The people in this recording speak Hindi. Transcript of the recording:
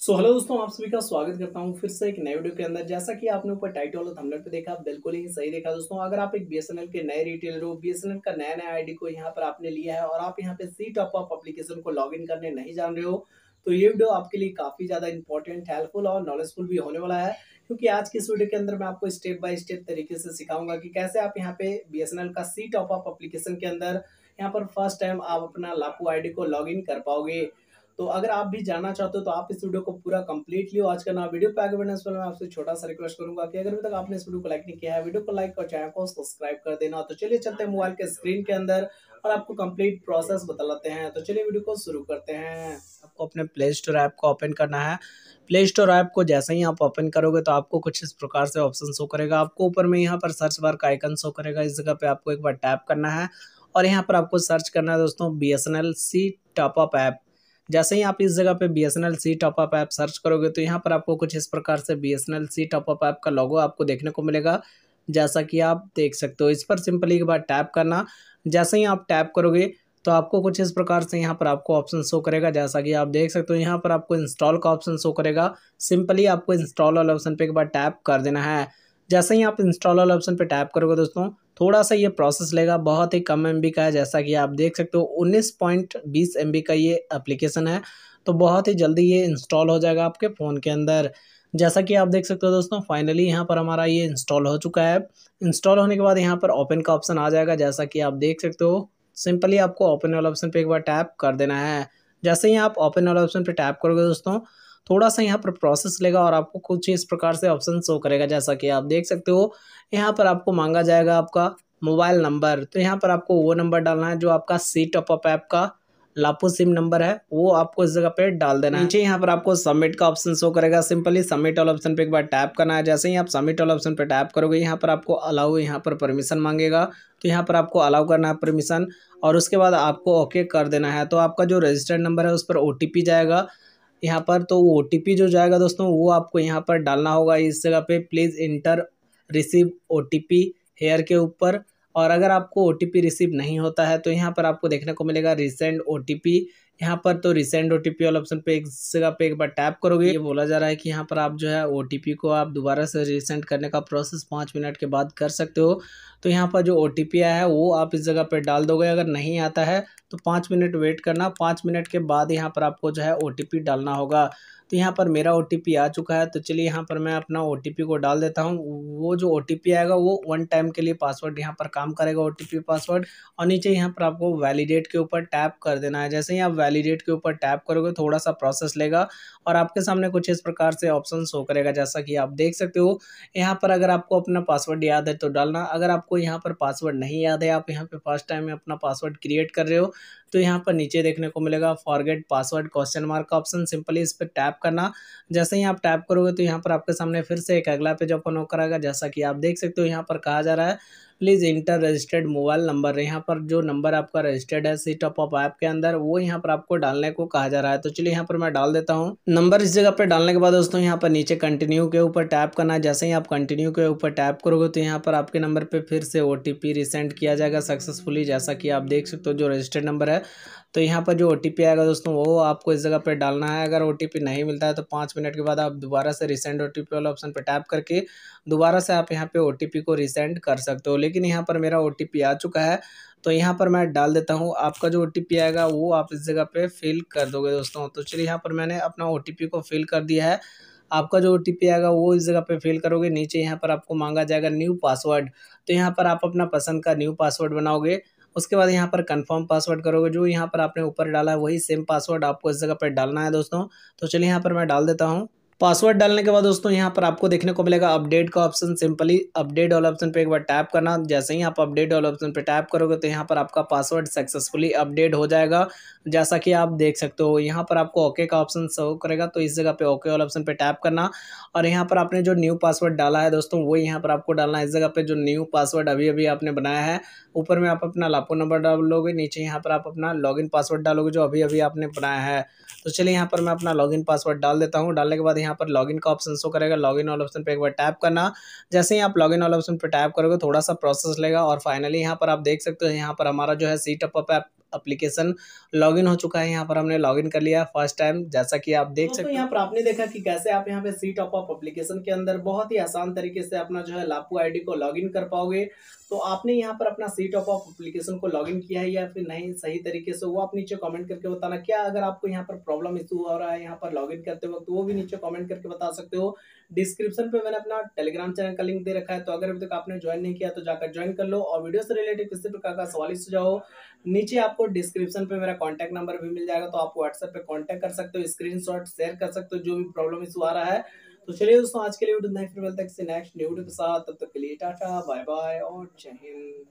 सो हेलो दोस्तों आप सभी का स्वागत करता हूँ फिर से एक नए वीडियो के अंदर जैसा कि आपने ऊपर टाइटल और थंबनेल पे देखा बिल्कुल ही सही देखा दोस्तों अगर आप एक बीएसएनएल के नए रिटेलर हो बीएसएनएल का नया नया आईडी को यहाँ पर आपने लिया है और आप यहाँ पे सी टॉप अप एप्लीकेशन को लॉगिन करने नहीं जान रहे हो तो ये वीडियो आपके लिए काफ़ी ज़्यादा इंपॉर्टेंट हेल्पफुल और नॉलेजफुल भी होने वाला है क्योंकि आज की इस वीडियो के अंदर मैं आपको स्टेप बाय स्टेप तरीके से सिखाऊंगा कि कैसे आप यहाँ पे बी का सी टॉप अप एप्लीकेशन के अंदर यहाँ पर फर्स्ट टाइम आप अपना लापू आईडी को लॉगिन कर पाओगे तो अगर आप भी जानना चाहते हो तो आप इस वीडियो को पूरा कंप्लीटली आज का ना वीडियो पैक आगे बढ़ने से पहले मैं आपसे छोटा सा रिक्वेस्ट करूंगा कि अगर अभी तक आपने इस वीडियो को लाइक नहीं किया है वीडियो को लाइक और चैनल को सब्सक्राइब कर देना तो चलिए चलते हैं मोबाइल के स्क्रीन के अंदर और आपको कंप्लीट प्रोसेस बतलाते हैं तो चलिए वीडियो को शुरू करते हैं आपको अपने प्ले स्टोर ऐप को ओपन करना है प्ले स्टोर ऐप को जैसे ही आप ओपन करोगे तो आपको कुछ इस प्रकार से ऑप्शन शो करेगा आपको ऊपर में यहाँ पर सर्च बार का आइकन शो करेगा इस जगह पे आपको एक बार टैप करना है और यहाँ पर आपको सर्च करना है दोस्तों B S N L C top up app जैसे ही आप इस जगह पे B S N L C top up app search करोगे तो यहाँ पर आपको कुछ इस प्रकार से B S N L C top up app का लोगो आपको देखने को मिलेगा जैसा कि आप देख सकते हो इस पर सिंपली एक बार टैप करना जैसे ही आप टैप करोगे तो आपको कुछ इस प्रकार से यहाँ पर आपको ऑप्शन शो करेगा जैसा कि आप देख सकते हो यहाँ पर आपको इंस्टॉल का ऑप्शन शो करेगा सिंपली आपको इंस्टॉल वाले ऑप्शन पर एक बार टैप कर देना है जैसे ही आप इंस्टॉल वाले ऑप्शन पर टैप करोगे दोस्तों थोड़ा सा ये प्रोसेस लेगा बहुत ही कम एम का है जैसा कि आप देख सकते हो उन्नीस पॉइंट का ये अप्लीकेशन है तो बहुत ही जल्दी ये इंस्टॉल हो जाएगा आपके फ़ोन के अंदर जैसा कि आप देख सकते हो दोस्तों फाइनली यहाँ पर हमारा ये इंस्टॉल हो चुका है इंस्टॉल होने के बाद यहाँ पर ओपन का ऑप्शन आ जाएगा जैसा कि आप देख सकते हो सिंपली आपको ओपन वाला ऑप्शन पर एक बार टैप कर देना है जैसे ही आप ओपन वाला ऑप्शन पर टैप करोगे दोस्तों थोड़ा सा यहाँ पर प्रोसेस लेगा और आपको कुछ इस प्रकार से ऑप्शन शो करेगा जैसा कि आप देख सकते हो यहाँ पर आपको मांगा जाएगा आपका मोबाइल नंबर तो यहाँ पर आपको वो नंबर डालना है जो आपका सी टॉपअप ऐप का लापो सिम नंबर है वो आपको इस जगह पे डाल देना है नीचे यहाँ पर आपको सबमिट का ऑप्शन शो करेगा सिंपली सबमिट वाला ऑप्शन पे एक बार टैप करना है जैसे ही आप सबमिट वाला ऑप्शन पे टैप करोगे यहाँ पर आपको अलाउ यहाँ पर परमिशन मांगेगा तो यहाँ पर आपको अलाउ करना है परमिशन और उसके बाद आपको ओके कर देना है तो आपका जो रजिस्टर्ड नंबर है उस पर ओ जाएगा यहाँ पर तो ओ जो जाएगा दोस्तों वो आपको यहाँ पर डालना होगा इस जगह पे please enter receive O here के ऊपर और अगर आपको ओ रिसीव नहीं होता है तो यहाँ पर आपको देखने को मिलेगा रिसेंट ओ यहाँ पर तो रिसेंट ओ टी वाला ऑप्शन पे एक जगह पे एक बार टैप करोगे ये बोला जा रहा है कि यहाँ पर आप जो है ओ को आप दोबारा से रिसेंट करने का प्रोसेस पाँच मिनट के बाद कर सकते हो तो यहाँ पर जो ओ आया है वो आप इस जगह पर डाल दोगे अगर नहीं आता है तो पाँच मिनट वेट करना पाँच मिनट के बाद यहाँ पर आपको जो है ओ डालना होगा तो यहाँ पर मेरा ओ आ चुका है तो चलिए यहाँ पर मैं अपना ओ को डाल देता हूँ वो जो ओ आएगा वो वन टाइम के लिए पासवर्ड यहाँ पर काम करेगा ओ पासवर्ड और नीचे यहाँ पर आपको वैलिडेट के ऊपर टैप कर देना है जैसे ही आप वैलिडेट के ऊपर टैप करोगे थोड़ा सा प्रोसेस लेगा और आपके सामने कुछ इस प्रकार से ऑप्शन शो करेगा जैसा कि आप देख सकते हो यहाँ पर अगर आपको अपना पासवर्ड याद है तो डालना अगर आपको यहाँ पर पासवर्ड नहीं याद है आप यहाँ पर फर्स्ट टाइम में अपना पासवर्ड क्रिएट कर रहे हो तो यहाँ पर नीचे देखने को मिलेगा फॉरगेट पासवर्ड क्वेश्चन मार्क का ऑप्शन सिंपली इस पर टैप करना जैसे ही आप टैप करोगे तो यहाँ पर आपके सामने फिर से एक अगला पेज ओपन होकर कराएगा जैसा कि आप देख सकते हो यहाँ पर कहा जा रहा है please enter registered mobile number यहाँ पर जो नंबर आपका रजिस्टर्ड है सी टॉप अप ऐप के अंदर वो यहाँ पर आपको डालने को कहा जा रहा है तो चलिए यहाँ पर मैं डाल देता हूँ नंबर इस जगह पर डालने के बाद दोस्तों यहाँ पर नीचे कंटिन्यू के ऊपर टैप करना जैसे ही आप कंटिन्यू के ऊपर टैप करोगे तो यहाँ पर आपके नंबर पर फिर से ओ टी रिसेंड किया जाएगा सक्सेसफुली जैसा कि आप देख सकते हो जो रजिस्टर्ड नंबर है तो यहाँ पर जो ओ आएगा दोस्तों वो आपको इस जगह पर डालना है अगर ओ नहीं मिलता है तो पाँच मिनट के बाद आप दोबारा से रिसेंड ओ वाला ऑप्शन पर टैप करके दोबारा से आप यहाँ पर ओ को रिसेंड कर सकते हो लेकिन यहाँ पर मेरा ओ आ चुका है तो यहाँ पर मैं डाल देता हूँ आपका जो ओ आएगा वो आप इस जगह पे फिल कर दोगे दोस्तों तो चलिए यहाँ पर मैंने अपना ओ को फिल कर दिया है आपका जो ओ आएगा वो इस जगह पे फिल करोगे नीचे यहाँ पर आपको मांगा जाएगा न्यू पासवर्ड तो यहाँ पर आप अपना पसंद का न्यू पासवर्ड बनाओगे उसके बाद यहाँ पर कन्फर्म पासवर्ड करोगे जो यहाँ पर आपने ऊपर डाला है वही सेम पासवर्ड आपको इस जगह पर डालना है दोस्तों तो चलिए यहाँ पर मैं डाल देता हूँ पासवर्ड डालने के बाद दोस्तों यहाँ पर आपको देखने को मिलेगा अपडेट का ऑप्शन सिंपली अपडेट वाला ऑप्शन पर एक बार टैप करना जैसे ही आप अपडेट वाला ऑप्शन पर टैप करोगे तो यहाँ पर आपका पासवर्ड सक्सेसफुली अपडेट हो जाएगा जैसा कि आप देख सकते हो यहाँ पर आपको ओके का ऑप्शन शो करेगा तो इस जगह पे ओके वाला ऑप्शन पर टैप करना और यहाँ पर आपने जो न्यू पासवर्ड डाला है दोस्तों वो यहाँ पर आपको डालना है इस जगह पर जो न्यू पासवर्ड अभी अभी आपने बनाया है ऊपर में आप अपना लापो नंबर डालोगे नीचे यहाँ पर आप अपना लॉग पासवर्ड डालोगे जो अभी अभी आपने बनाया है तो चलिए यहाँ पर मैं अपना लॉग पासवर्ड डाल देता हूँ डालने के बाद यहाँ पर लॉग का ऑप्शन शो करेगा लॉगिन ऑल ऑप्शन पर एक बार टैप करना जैसे ही आप इन ऑल ऑप्शन पर टैप करोगे थोड़ा सा प्रोसेस लेगा और फाइनली यहाँ पर आप देख सकते हो यहाँ पर हमारा जो है C top up app application login हो चुका है यहाँ पर हमने लॉगिन कर लिया फर्स्ट टाइम जैसा कि आप देख सकते हैं यहाँ पर आपने देखा कि कैसे आप यहाँ पे सी टॉप अप अप्लीकेशन के अंदर बहुत ही आसान तरीके से अपना जो है लापू आई को लॉगिन कर पाओगे तो आपने यहाँ पर अपना सी टॉप अप अप्लीकेशन को लॉगिन किया है या फिर नहीं सही तरीके से वो आप नीचे कॉमेंट करके बताना क्या अगर आपको यहाँ पर प्रॉब्लम इशू हो रहा है यहाँ पर लॉग करते वक्त वो भी नीचे कॉमेंट करके बता सकते हो डिस्क्रिप्शन पे मैंने अपना टेलीग्राम चैनल का लिंक दे रखा है तो अगर अभी तक तो आपने ज्वाइन नहीं किया तो जाकर ज्वाइन कर लो और वीडियो से रिलेटेड किसी प्रकार का सवाल सुझाओ नीचे आपको डिस्क्रिप्शन पे मेरा कॉन्टैक्ट नंबर भी मिल जाएगा तो आप व्हाट्सएप पे कॉन्टैक्ट कर सकते हो स्क्रीन शेयर कर सकते हो जो भी प्रॉब्लम इशू आ रहा है तो चलिए दोस्तों आज के लिए वीडियो नेक्स्ट वीडियो के साथ तब तक के लिए टाटा बाय बाय और जय हिंद